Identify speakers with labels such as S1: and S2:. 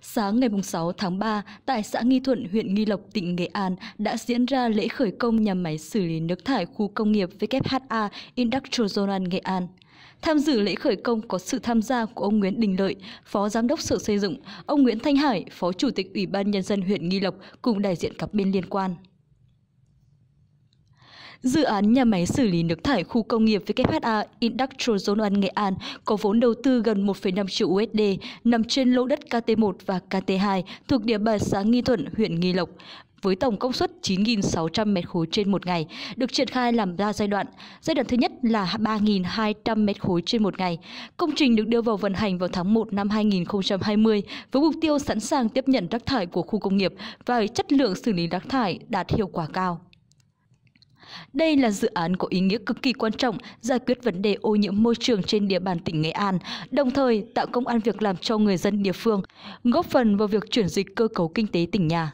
S1: Sáng ngày 6 tháng 3, tại xã Nghi Thuận, huyện Nghi Lộc, tỉnh Nghệ An đã diễn ra lễ khởi công nhà máy xử lý nước thải khu công nghiệp WHA Industrial Zone Nghệ An. Tham dự lễ khởi công có sự tham gia của ông Nguyễn Đình Lợi, Phó Giám đốc Sở Xây dựng, ông Nguyễn Thanh Hải, Phó Chủ tịch Ủy ban Nhân dân huyện Nghi Lộc cùng đại diện các bên liên quan. Dự án nhà máy xử lý nước thải khu công nghiệp WHA Industrial Zone 1 Nghệ An có vốn đầu tư gần 1,5 triệu USD nằm trên lô đất KT1 và KT2 thuộc địa bàn xã Nghi Thuận, huyện Nghi Lộc với tổng công suất 9.600 m khối trên một ngày, được triển khai làm 3 giai đoạn. Giai đoạn thứ nhất là 3.200 m khối trên một ngày. Công trình được đưa vào vận hành vào tháng 1 năm 2020 với mục tiêu sẵn sàng tiếp nhận rác thải của khu công nghiệp và chất lượng xử lý rác thải đạt hiệu quả cao. Đây là dự án có ý nghĩa cực kỳ quan trọng giải quyết vấn đề ô nhiễm môi trường trên địa bàn tỉnh Nghệ An, đồng thời tạo công an việc làm cho người dân địa phương, góp phần vào việc chuyển dịch cơ cấu kinh tế tỉnh nhà.